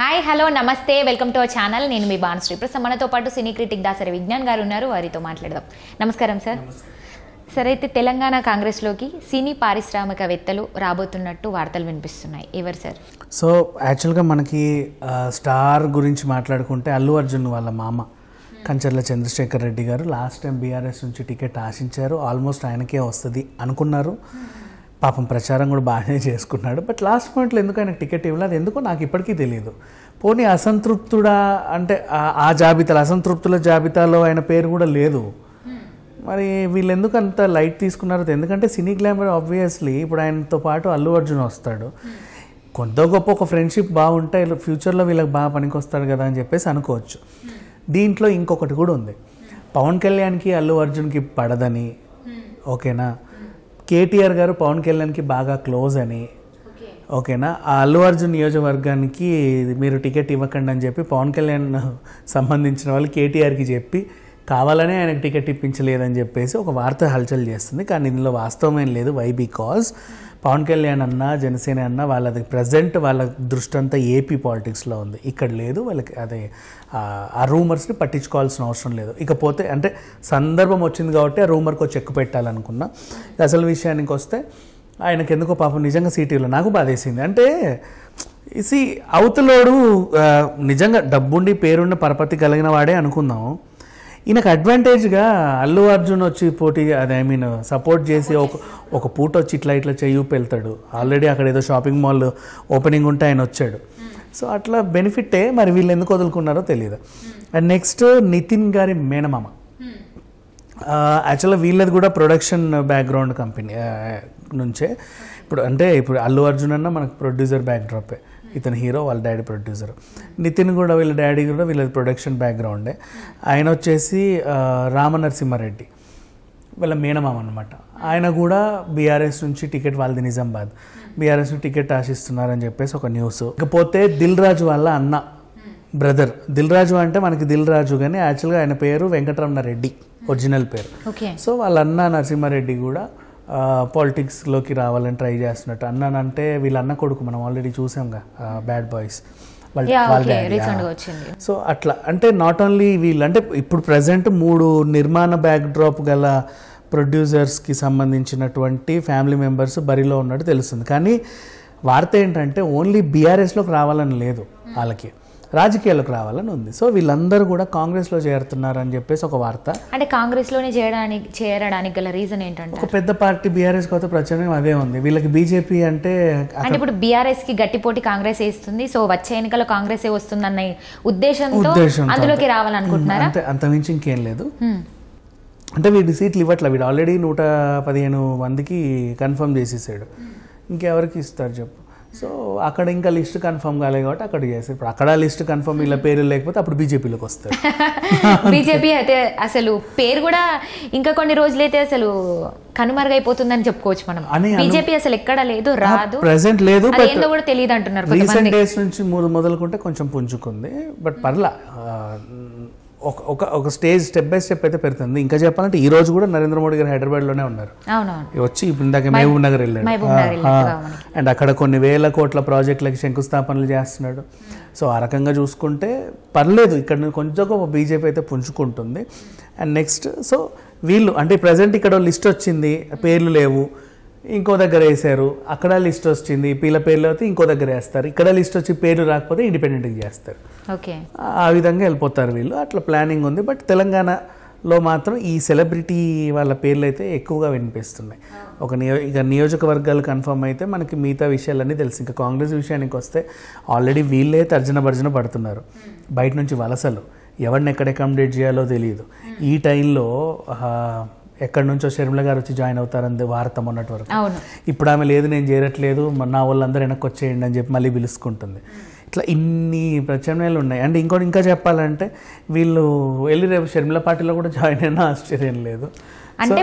Hi hello నమస్తే welcome to our channel నేను మీ బాణశ్రీ ప్రస్తుతం మనతో పాటు సినీ క్రిటిక్ దాసరి విజ్ఞాన్ గారు ఉన్నారు వారితో మాట్లాడదాం నమస్కారం సార్ సరే అయితే తెలంగాణ కాంగ్రెస్లోకి సినీ పారిశ్రామికవేత్తలు రాబోతున్నట్టు వార్తలు వినిపిస్తున్నాయి ఎవరు సార్ సో యాక్చువల్గా మనకి స్టార్ గురించి మాట్లాడుకుంటే అల్లు అర్జున్ వాళ్ళ మామ hmm. కంచర్ల చంద్రశేఖర్ రెడ్డి గారు లాస్ట్ టైం బీఆర్ఎస్ నుంచి టికెట్ ఆశించారు ఆల్మోస్ట్ ఆయనకే వస్తుంది అనుకున్నారు hmm. పాపం ప్రచారం కూడా బాగానే చేసుకున్నాడు బట్ లాస్ట్ పాయింట్లో ఎందుకు ఆయనకు టికెట్ ఇవ్వలేదు ఎందుకో నాకు ఇప్పటికీ తెలియదు పోనీ అసంతృప్తుడా అంటే ఆ జాబితాలో అసంతృప్తుల జాబితాలో ఆయన పేరు కూడా లేదు మరి వీళ్ళు ఎందుకు అంత లైట్ తీసుకున్నారు ఎందుకంటే సినీ గ్లామర్ ఆబ్వియస్లీ ఇప్పుడు ఆయనతో పాటు అల్లు అర్జున్ వస్తాడు కొంత గొప్ప ఒక ఫ్రెండ్షిప్ బాగుంటే ఫ్యూచర్లో వీళ్ళకి బాగా పనికొస్తాడు కదా అని చెప్పేసి అనుకోవచ్చు దీంట్లో ఇంకొకటి కూడా ఉంది పవన్ కళ్యాణ్కి అల్లు అర్జున్కి పడదని ఓకేనా కేటీఆర్ గారు పవన్ కళ్యాణ్కి బాగా క్లోజ్ అని ఓకేనా ఆ అల్లు అర్జున్ నియోజకవర్గానికి మీరు టికెట్ ఇవ్వకండి అని చెప్పి పవన్ కళ్యాణ్ సంబంధించిన వాళ్ళు కేటీఆర్కి చెప్పి కావాలనే ఆయనకు టికెట్ ఇప్పించలేదని చెప్పేసి ఒక వార్త హల్చల్ చేస్తుంది కానీ ఇందులో వాస్తవం ఏం లేదు వై బికాజ్ పవన్ కళ్యాణ్ అన్న జనసేన అన్న వాళ్ళది ప్రజెంట్ వాళ్ళ దృష్టి అంతా ఏపీ పాలిటిక్స్లో ఉంది ఇక్కడ లేదు వాళ్ళకి అదే ఆ రూమర్స్ని పట్టించుకోవాల్సిన అవసరం లేదు ఇకపోతే అంటే సందర్భం వచ్చింది కాబట్టి ఆ రూమర్కి వచ్చి ఎక్కువ పెట్టాలనుకున్నా అసలు విషయానికి వస్తే ఆయనకి ఎందుకో పాపం నిజంగా సీటీలో నాకు బాధేసింది అంటే ఇసి అవతలోడు నిజంగా డబ్బుండి పేరున్న పరపతి కలిగిన వాడే అనుకుందాం ఈయనకు అడ్వాంటేజ్గా అల్లు అర్జున్ వచ్చి పోటీ అది ఐ మీన్ సపోర్ట్ చేసి ఒక ఒక పూట వచ్చి ఇట్లా ఇట్లా చెయ్యూపు వెళ్తాడు ఆల్రెడీ అక్కడ ఏదో షాపింగ్ మాల్ ఓపెనింగ్ ఉంటే ఆయన వచ్చాడు సో అట్లా బెనిఫిట్టే మరి వీళ్ళు ఎందుకు వదులుకున్నారో తెలియదు అండ్ నెక్స్ట్ నితిన్ గారి మేనమామ యాక్చువల్గా వీళ్ళది కూడా ప్రొడక్షన్ బ్యాక్గ్రౌండ్ కంపెనీ నుంచే ఇప్పుడు అంటే ఇప్పుడు అల్లు అర్జున్ అన్న మనకు ప్రొడ్యూసర్ బ్యాక్డ్రాపే ఇతని హీరో వాళ్ళ డాడీ ప్రొడ్యూసర్ నితిన్ కూడా వీళ్ళ డాడీ కూడా వీళ్ళ ప్రొడక్షన్ బ్యాక్గ్రౌండే ఆయన వచ్చేసి రామనరసింహారెడ్డి వీళ్ళ మేనమామ అనమాట ఆయన కూడా బీఆర్ఎస్ నుంచి టికెట్ వాళ్ళది నిజామాబాద్ బీఆర్ఎస్ నుంచి టికెట్ ఆశిస్తున్నారని చెప్పేసి ఒక న్యూస్ ఇకపోతే దిల్ రాజు వాళ్ళ అన్న బ్రదర్ దిల్ రాజు అంటే మనకి దిల్ రాజు కానీ యాక్చువల్గా ఆయన పేరు వెంకటరమణ రెడ్డి ఒరిజినల్ పేరు సో వాళ్ళ అన్న నరసింహారెడ్డి కూడా పాలిటిక్స్లోకి రావాలని ట్రై చేస్తున్నట్టు అన్నానంటే వీళ్ళ అన్న కొడుకు మనం ఆల్రెడీ చూసాంగా బ్యాడ్ బాయ్స్ సో అట్లా అంటే నాట్ ఓన్లీ వీళ్ళు అంటే ఇప్పుడు ప్రజెంట్ మూడు నిర్మాణ బ్యాక్ డ్రాప్ గల ప్రొడ్యూసర్స్కి సంబంధించినటువంటి ఫ్యామిలీ మెంబర్స్ బరిలో ఉన్నట్టు తెలుస్తుంది కానీ వార్త ఏంటంటే ఓన్లీ బీఆర్ఎస్లోకి రావాలని లేదు వాళ్ళకి రాజకీయాలకు రావాలని ఉంది సో వీళ్ళందరూ కూడా కాంగ్రెస్లో చేరుతున్నారు అని చెప్పేసి ఒక వార్త అంటే కాంగ్రెస్లోనే చేయడానికి చేరడానికి గల రీజన్ ఏంటంటే ఒక పెద్ద పార్టీ బీఆర్ఎస్ కొత్త ప్రచారం అదే ఉంది వీళ్ళకి బీజేపీ అంటే అంటే ఇప్పుడు బీఆర్ఎస్ కి గట్టిపోటీ కాంగ్రెస్ వేస్తుంది సో వచ్చే ఎన్నికల్లో కాంగ్రెస్ వస్తుందన్న ఉద్దేశంతో అందులోకి అంటే అంత మించి ఇంకేం లేదు అంటే వీడి సీట్లు ఇవ్వట్లే వీడు ఆల్రెడీ నూట పదిహేను మందికి కన్ఫర్మ్ చేసేసాడు ఇంకెవరికి ఇస్తారు చెప్పు సో అక్కడ ఇంకా లిస్ట్ కన్ఫర్మ్ కాలేదు కాబట్టి అక్కడ చేస్తారు ఇప్పుడు అక్కడ లిస్ట్ కన్ఫర్మ్ ఇలా పేరు లేకపోతే అప్పుడు బీజేపీలోకి వస్తారు బీజేపీ అయితే అసలు పేరు కూడా ఇంకా కొన్ని రోజులైతే అసలు కనుమరుగైపోతుందని చెప్పుకోవచ్చు మనం బీజేపీ అసలు ఎక్కడ లేదు రాదు ప్రెసెంట్ లేదు ఏందో కూడా తెలియదు అంటున్నారు రీసెంట్ డేస్ నుంచి మూడు మొదలుకుంటే కొంచెం పుంజుకుంది బట్ పర్లా ఒక ఒక ఒక స్టేజ్ స్టెప్ బై స్టెప్ అయితే పెడుతుంది ఇంకా చెప్పాలంటే ఈ రోజు కూడా నరేంద్ర మోడీ గారు హైదరాబాద్ లోనే ఉన్నారు వచ్చి ఇప్పుడు ఇందాక మహబూబ్ నగర్ వెళ్ళాడు అండ్ అక్కడ కొన్ని వేల కోట్ల ప్రాజెక్టులకి శంకుస్థాపనలు చేస్తున్నాడు సో ఆ రకంగా చూసుకుంటే పర్లేదు ఇక్కడ కొంచెం గొప్ప బీజేపీ అయితే పుంజుకుంటుంది అండ్ నెక్స్ట్ సో వీళ్ళు అంటే ప్రజెంట్ ఇక్కడ లిస్ట్ వచ్చింది పేర్లు లేవు ఇంకో దగ్గర వేసారు అక్కడ లిస్ట్ వచ్చింది పిల్ల పేర్లు అయితే ఇంకో దగ్గర వేస్తారు ఇక్కడ లిస్ట్ వచ్చి పేరు రాకపోతే ఇండిపెండెంట్గా చేస్తారు ఓకే ఆ విధంగా వెళ్ళిపోతారు వీళ్ళు అట్లా ప్లానింగ్ ఉంది బట్ తెలంగాణలో మాత్రం ఈ సెలబ్రిటీ వాళ్ళ పేర్లు అయితే ఎక్కువగా వినిపిస్తున్నాయి ఒక నియో ఇక నియోజకవర్గాలు కన్ఫర్మ్ అయితే మనకి మిగతా విషయాలన్నీ తెలుసు ఇంకా కాంగ్రెస్ విషయానికి వస్తే ఆల్రెడీ వీళ్ళే తర్జన భర్జన పడుతున్నారు బయట నుంచి వలసలు ఎవరిని ఎక్కడ అకామిడేట్ చేయాలో తెలియదు ఈ టైంలో ఎక్కడి నుంచో శర్మిల గారు వచ్చి జాయిన్ అవుతారని వార్త మొన్నటి వరకు ఇప్పుడు ఆమె లేదు నేను చేరట్లేదు నా వాళ్ళందరూ వెనక్కి వచ్చేయండి అని చెప్పి మళ్ళీ పిలుచుకుంటుంది ఇట్లా ఇన్ని ప్రత్యామ్నాయాలు ఉన్నాయి అండ్ ఇంకోటి ఇంకా చెప్పాలంటే వీళ్ళు వెళ్ళి రేపు షర్మిల పార్టీలో కూడా జాయిన్ అయినా ఆశ్చర్యం లేదు అంటే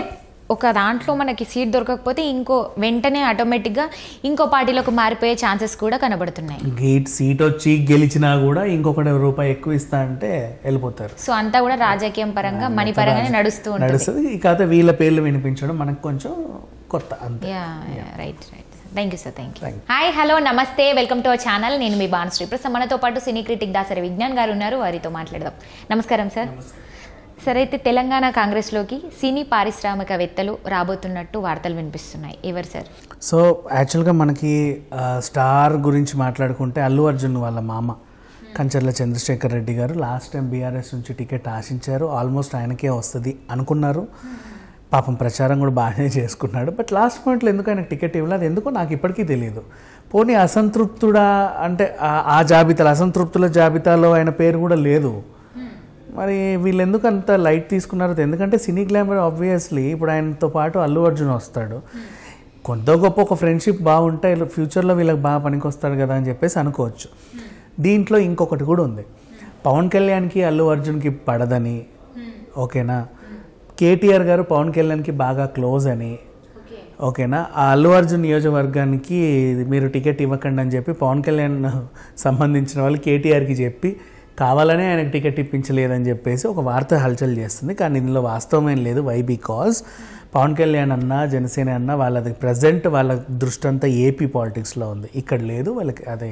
ఒక దాంట్లో మనకి సీట్ దొరకకపోతే ఇంకో వెంటనే ఆటోమేటిక్గా ఇంకో పార్టీలోకి మారిపోయే ఛాన్సెస్ కూడా కనబడుతున్నాయి గేట్ సీట్ వచ్చి గెలిచినా కూడా ఇంకొకటి రూపాయి ఎక్కువ ఇస్తా అంటే వెళ్ళిపోతారు సో అంతా కూడా రాజకీయం పరంగా మణి పరంగానే నడుస్తూ నడుస్తుంది ఈ కథ వీళ్ళ పేర్లు వినిపించడం మనకు కొంచెం కొత్త right right thank you sir thank you hi hello నమస్తే వెల్కమ్ టు అవర్ ఛానల్ నేను మీ బాను శ్రీప్రసన్న మనతో పాటు సినీ క్రిటిక్ దాసరి విజ్ఞాన్ గారు ఉన్నారు వారితో మాట్లాడదాం నమస్కారం సార్ సరే అయితే తెలంగాణ కాంగ్రెస్లోకి సినీ పారిశ్రామికవేత్తలు రాబోతున్నట్టు వార్తలు వినిపిస్తున్నాయి ఎవరు సార్ సో యాక్చువల్గా మనకి స్టార్ గురించి మాట్లాడుకుంటే అల్లు అర్జున్ వాళ్ళ మామ కంచర్ల చంద్రశేఖర్ రెడ్డి గారు లాస్ట్ టైం బీఆర్ఎస్ నుంచి టికెట్ ఆశించారు ఆల్మోస్ట్ ఆయనకే వస్తుంది అనుకున్నారు పాపం ప్రచారం కూడా బాగానే చేసుకున్నాడు బట్ లాస్ట్ పాయింట్లో ఎందుకు ఆయనకు టికెట్ ఇవ్వలేదు ఎందుకో నాకు ఇప్పటికీ తెలియదు పోనీ అసంతృప్తుడా అంటే ఆ జాబితాలో అసంతృప్తుల జాబితాలో ఆయన పేరు కూడా లేదు మరి వీళ్ళు ఎందుకు అంత లైట్ తీసుకున్నారో ఎందుకంటే సినీ గ్లామర్ ఆబ్వియస్లీ ఇప్పుడు ఆయనతో పాటు అల్లు అర్జున్ వస్తాడు కొంత గొప్ప ఒక ఫ్రెండ్షిప్ బాగుంటే ఫ్యూచర్లో వీళ్ళకి బాగా పనికి వస్తాడు కదా అని చెప్పేసి అనుకోవచ్చు దీంట్లో ఇంకొకటి కూడా ఉంది పవన్ కళ్యాణ్కి అల్లు అర్జున్కి పడదని ఓకేనా కేటీఆర్ గారు పవన్ కళ్యాణ్కి బాగా క్లోజ్ అని ఓకేనా ఆ అల్లు అర్జున్ నియోజకవర్గానికి మీరు టికెట్ ఇవ్వకండి అని చెప్పి పవన్ కళ్యాణ్ సంబంధించిన వాళ్ళు కేటీఆర్కి చెప్పి కావాలనే ఆయనకు టికెట్ ఇప్పించలేదని చెప్పేసి ఒక వార్త హల్చల్ చేస్తుంది కానీ ఇందులో వాస్తవమేం లేదు వై బికాజ్ పవన్ కళ్యాణ్ అన్న జనసేన అన్న వాళ్ళది ప్రజెంట్ వాళ్ళ దృష్టంతా ఏపీ పాలిటిక్స్లో ఉంది ఇక్కడ లేదు వాళ్ళకి అదే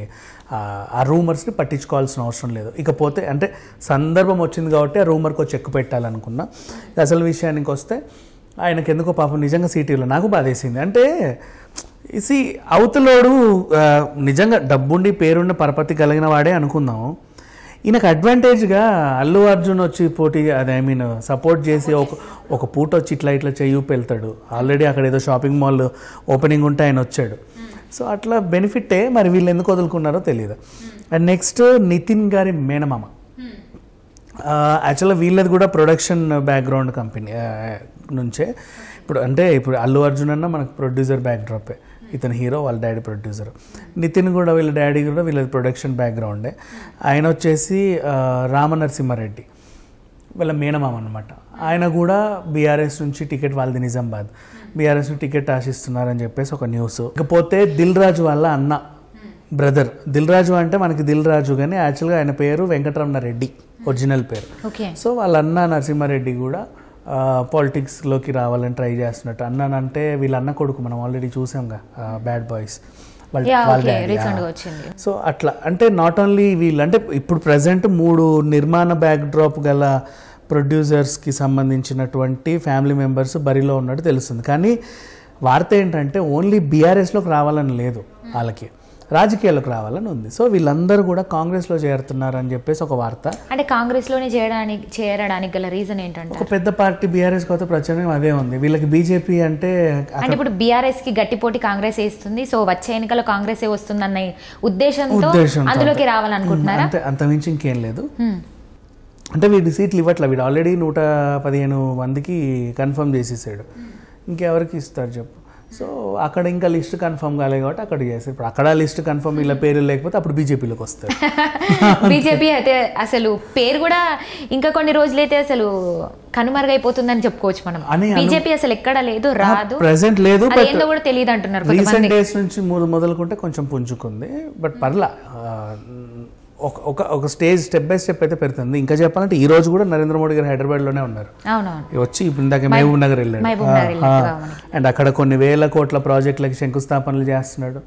ఆ రూమర్స్ని పట్టించుకోవాల్సిన అవసరం లేదు ఇకపోతే అంటే సందర్భం వచ్చింది కాబట్టి ఆ రూమర్కి చెక్కు పెట్టాలనుకున్నా అసలు విషయానికి వస్తే ఆయనకి ఎందుకో పాపం నిజంగా సీటీలో నాకు బాధేసింది అంటే సి అవతలోడు నిజంగా డబ్బుండి పేరున్న పరపతి కలిగిన వాడే అనుకుందాం ఈయనకు అడ్వాంటేజ్గా అల్లు అర్జున్ వచ్చి పోటీ అది ఐ మీన్ సపోర్ట్ చేసి ఒక ఒక పూట వచ్చి ఇట్లా ఇట్లా చేయూపు వెళ్తాడు ఆల్రెడీ అక్కడ ఏదో షాపింగ్ మాల్ ఓపెనింగ్ ఉంటే ఆయన వచ్చాడు సో అట్లా బెనిఫిటే మరి వీళ్ళు ఎందుకు వదులుకున్నారో తెలియదు అండ్ నెక్స్ట్ నితిన్ గారి మేనమామ యాక్చువల్గా వీళ్ళది కూడా ప్రొడక్షన్ బ్యాక్గ్రౌండ్ కంపెనీ నుంచే ఇప్పుడు అంటే ఇప్పుడు అల్లు అర్జున్ అన్న మనకు ప్రొడ్యూసర్ బ్యాక్డ్రాపే ఇతను హీరో వాళ్ళ డాడీ ప్రొడ్యూసర్ నితిన్ కూడా వీళ్ళ డాడీ కూడా వీళ్ళ ప్రొడక్షన్ బ్యాక్గ్రౌండే ఆయన వచ్చేసి రామనరసింహారెడ్డి వీళ్ళ మేనమామ అనమాట ఆయన కూడా బీఆర్ఎస్ నుంచి టికెట్ వాళ్ళది నిజామాబాద్ బీఆర్ఎస్ టికెట్ ఆశిస్తున్నారని చెప్పేసి ఒక న్యూస్ ఇకపోతే దిల్ రాజు వాళ్ళ అన్న బ్రదర్ దిల్ రాజు అంటే మనకి దిల్ రాజు కానీ యాక్చువల్గా ఆయన పేరు వెంకటరమణ రెడ్డి ఒరిజినల్ పేరు సో వాళ్ళ అన్న నరసింహారెడ్డి కూడా పాలిటిక్స్లోకి రావాలని ట్రై చేస్తున్నట్టు అన్నానంటే వీళ్ళ అన్న కొడుకు మనం ఆల్రెడీ చూసాంగా బ్యాడ్ బాయ్స్ సో అట్లా అంటే నాట్ ఓన్లీ వీళ్ళు అంటే ఇప్పుడు ప్రజెంట్ మూడు నిర్మాణ బ్యాక్ డ్రాప్ గల ప్రొడ్యూసర్స్కి సంబంధించినటువంటి ఫ్యామిలీ మెంబర్స్ బరిలో ఉన్నట్టు తెలుస్తుంది కానీ వార్త ఏంటంటే ఓన్లీ బీఆర్ఎస్లోకి రావాలని లేదు hmm. వాళ్ళకి రాజకీయాలకు రావాలని ఉంది సో వీళ్ళందరూ కూడా కాంగ్రెస్లో చేరుతున్నారు అని చెప్పేసి ఒక వార్త అంటే కాంగ్రెస్లోనే చేయడానికి చేరడానికి గల రీజన్ ఏంటంటే ఒక పెద్ద పార్టీ బీఆర్ఎస్ కొత్త ప్రచారం అదే ఉంది వీళ్ళకి బీజేపీ అంటే అంటే ఇప్పుడు బీఆర్ఎస్ కి గట్టి పోటీ కాంగ్రెస్ వేస్తుంది సో వచ్చే ఎన్నికల్లో కాంగ్రెస్ ఏ వస్తుంది అన్న ఉద్దేశంతో అందులోకి అంత మించి ఇంకేం లేదు అంటే వీడి సీట్లు ఇవ్వట్లే వీడు ఆల్రెడీ నూట పదిహేను మందికి కన్ఫర్మ్ చేసేసాడు ఇంకెవరికి ఇస్తారు చెప్పు సో అక్కడ ఇంకా లిస్ట్ కన్ఫర్మ్ కాలేదు కాబట్టి అక్కడ చేస్తారు ఇప్పుడు అక్కడ లిస్ట్ కన్ఫర్మ్ ఇలా పేరు లేకపోతే అప్పుడు బీజేపీలోకి వస్తారు బీజేపీ అయితే అసలు పేరు కూడా ఇంకా కొన్ని రోజులైతే అసలు కనుమరుగైపోతుందని చెప్పుకోవచ్చు మనం బీజేపీ అసలు ఎక్కడ లేదు రాదు ప్రెసెంట్ లేదు కూడా తెలియదు అంటున్నారు రీసెంట్ డేస్ నుంచి మొదలుకుంటే కొంచెం పుంజుకుంది బట్ పర్లా ఒక ఒక ఒక స్టేజ్ స్టెప్ బై స్టెప్ అయితే పెడుతుంది ఇంకా చెప్పాలంటే ఈ రోజు కూడా నరేంద్ర మోడీ గారు హైదరాబాద్లోనే ఉన్నారు వచ్చి ఇప్పుడు ఇందాక మహబూబ్ నగర్ వెళ్ళాడు అండ్ అక్కడ కొన్ని వేల కోట్ల ప్రాజెక్టులకి శంకుస్థాపనలు చేస్తున్నాడు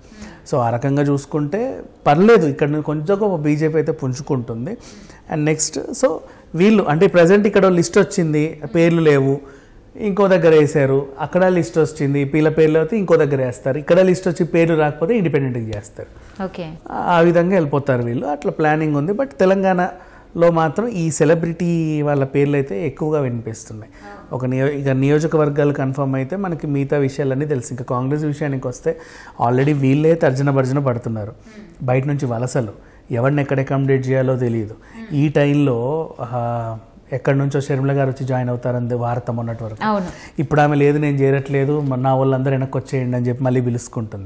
సో ఆ రకంగా చూసుకుంటే పర్లేదు ఇక్కడ కొంచెం ఒక బీజేపీ అయితే పుంజుకుంటుంది అండ్ నెక్స్ట్ సో వీళ్ళు అంటే ప్రజెంట్ ఇక్కడ లిస్ట్ వచ్చింది పేర్లు లేవు ఇంకో దగ్గర వేసారు అక్కడ లిస్ట్ వచ్చింది పిల్ల పేర్లు అయితే ఇంకో దగ్గర వేస్తారు ఇక్కడ లిస్ట్ వచ్చి పేరు రాకపోతే ఇండిపెండెంట్గా చేస్తారు ఓకే ఆ విధంగా వెళ్ళిపోతారు వీళ్ళు అట్లా ప్లానింగ్ ఉంది బట్ తెలంగాణ లో మాత్రం ఈ సెలబ్రిటీ వాళ్ళ పేర్లు అయితే ఎక్కువగా వినిపిస్తున్నాయి ఒక నియో ఇక నియోజకవర్గాలు కన్ఫర్మ్ అయితే మనకి మిగతా విషయాలన్నీ తెలుసు ఇంకా కాంగ్రెస్ విషయానికి వస్తే ఆల్రెడీ వీళ్ళే తర్జన భర్జన పడుతున్నారు బయట నుంచి వలసలు ఎవరిని ఎక్కడ అకామిడేట్ చేయాలో తెలియదు ఈ టైంలో ఎక్కడి నుంచో షర్మిల గారు వచ్చి జాయిన్ అవుతారంది వార్త మొన్నటి వరకు ఇప్పుడు ఆమె లేదు నేను చేరట్లేదు నా వాళ్ళందరూ వెనక్కి వచ్చేయండి అని చెప్పి మళ్ళీ పిలుసుకుంటుంది